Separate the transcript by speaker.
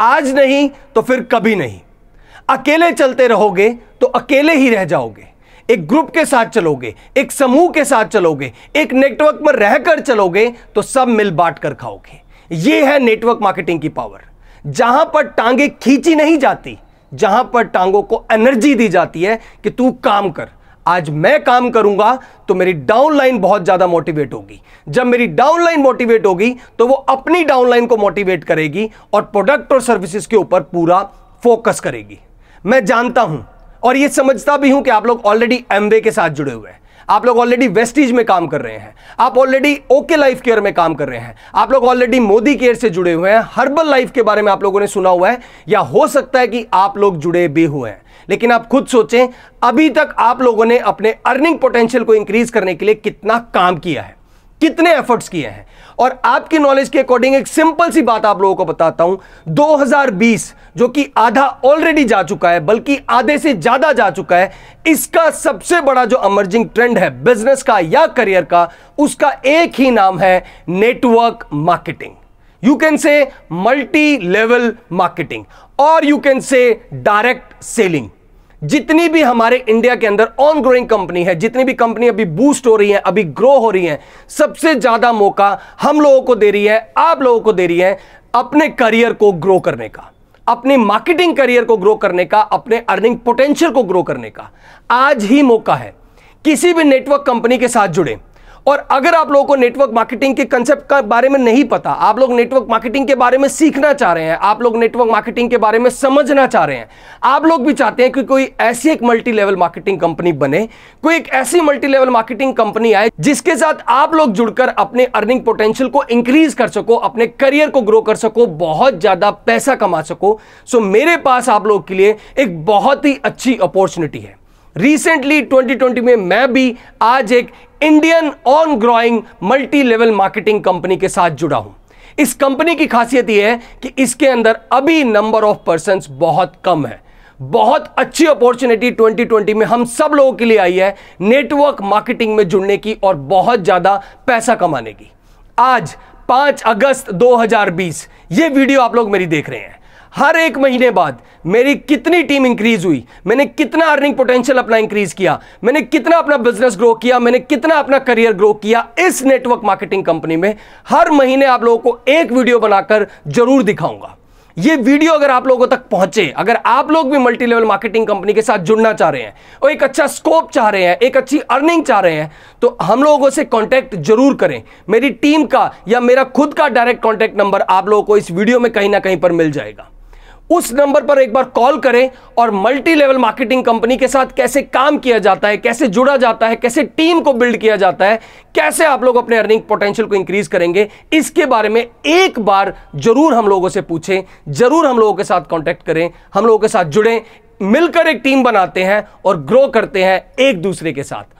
Speaker 1: आज नहीं तो फिर कभी नहीं अकेले चलते रहोगे तो अकेले ही रह जाओगे एक ग्रुप के साथ चलोगे एक समूह के साथ चलोगे एक नेटवर्क में रहकर चलोगे तो सब मिल बांट कर खाओगे यह है नेटवर्क मार्केटिंग की पावर जहां पर टांगे खींची नहीं जाती जहां पर टांगों को एनर्जी दी जाती है कि तू काम कर आज मैं काम करूंगा तो मेरी डाउनलाइन बहुत ज़्यादा मोटिवेट होगी जब मेरी डाउनलाइन मोटिवेट होगी तो वो अपनी डाउनलाइन को मोटिवेट करेगी और प्रोडक्ट और सर्विसेज के ऊपर पूरा फोकस करेगी मैं जानता हूं और ये समझता भी हूं कि आप लोग ऑलरेडी एमवे के साथ जुड़े हुए हैं आप लोग ऑलरेडी वेस्टीज में काम कर रहे हैं आप ऑलरेडी ओके लाइफ केयर में काम कर रहे हैं आप लोग ऑलरेडी मोदी केयर से जुड़े हुए हैं हर्बल लाइफ के बारे में आप लोगों ने सुना हुआ है या हो सकता है कि आप लोग जुड़े भी हुए हैं लेकिन आप खुद सोचें अभी तक आप लोगों ने अपने अर्निंग पोटेंशियल को इंक्रीज करने के लिए कितना काम किया है कितने एफर्ट्स किए हैं और आपके नॉलेज के अकॉर्डिंग एक सिंपल सी बात आप लोगों को बताता हूं 2020 जो कि आधा ऑलरेडी जा चुका है बल्कि आधे से ज्यादा जा चुका है इसका सबसे बड़ा जो अमर्जिंग ट्रेंड है बिजनेस का या करियर का उसका एक ही नाम है network marketing you can say multi level marketing और you can say direct selling जितनी भी हमारे इंडिया के अंदर ऑन ग्रोइंग कंपनी है जितनी भी कंपनी अभी बूस्ट हो रही है अभी ग्रो हो रही है सबसे ज्यादा मौका हम लोगों को दे रही है आप लोगों को दे रही है अपने करियर को ग्रो करने का अपने मार्केटिंग करियर को ग्रो करने का अपने अर्निंग पोटेंशियल को ग्रो करने का आज ही मौका है किसी भी नेटवर्क कंपनी के साथ जुड़े और अगर आप लोगों को नेटवर्क मार्केटिंग के कंसेप्ट के बारे में नहीं पता आप लोग नेटवर्क मार्केटिंग के बारे में सीखना चाह रहे हैं आप लोग नेटवर्क मार्केटिंग के बारे में समझना चाह रहे हैं आप लोग भी चाहते हैं कि कोई ऐसी एक मल्टी लेवल मार्केटिंग कंपनी बने कोई एक ऐसी मल्टी लेवल मार्केटिंग कंपनी आए जिसके साथ आप लोग जुड़कर अपने अर्निंग पोटेंशियल को इंक्रीज कर सको अपने करियर को ग्रो कर सको बहुत ज्यादा पैसा कमा सको सो मेरे पास आप लोग के लिए एक बहुत ही अच्छी अपॉर्चुनिटी है रिसेंटली 2020 में मैं भी आज एक Indian on growing multi level marketing company के साथ जुड़ा हूं इस कंपनी की खासियत यह है कि इसके अंदर अभी नंबर ऑफ पर्सन बहुत कम है बहुत अच्छी अपॉर्चुनिटी 2020 में हम सब लोगों के लिए आई है नेटवर्क मार्केटिंग में जुड़ने की और बहुत ज़्यादा पैसा कमाने की आज 5 अगस्त 2020 ये वीडियो आप लोग मेरी देख रहे हैं हर एक महीने बाद मेरी कितनी टीम इंक्रीज हुई मैंने कितना अर्निंग पोटेंशियल अपना इंक्रीज किया मैंने कितना अपना बिजनेस ग्रो किया मैंने कितना अपना करियर ग्रो किया इस नेटवर्क मार्केटिंग कंपनी में हर महीने आप लोगों को एक वीडियो बनाकर जरूर दिखाऊंगा ये वीडियो अगर आप लोगों तक पहुंचे अगर आप लोग भी मल्टी लेवल मार्केटिंग कंपनी के साथ जुड़ना चाह रहे हैं और एक अच्छा स्कोप चाह रहे हैं एक अच्छी अर्निंग चाह रहे हैं तो हम लोगों से कांटेक्ट जरूर करें मेरी टीम का या मेरा खुद का डायरेक्ट कांटेक्ट नंबर आप लोगों को इस वीडियो में कहीं ना कहीं पर मिल जाएगा उस नंबर पर एक बार कॉल करें और मल्टी लेवल मार्केटिंग कंपनी के साथ कैसे काम किया जाता है कैसे जुड़ा जाता है कैसे टीम को बिल्ड किया जाता है कैसे आप लोग अपने अर्निंग पोटेंशियल को इंक्रीज करेंगे इसके बारे में एक बार जरूर हम लोगों से पूछें जरूर हम लोगों के साथ कॉन्टैक्ट करें हम लोगों के साथ जुड़ें मिलकर एक टीम बनाते हैं और ग्रो करते हैं एक दूसरे के साथ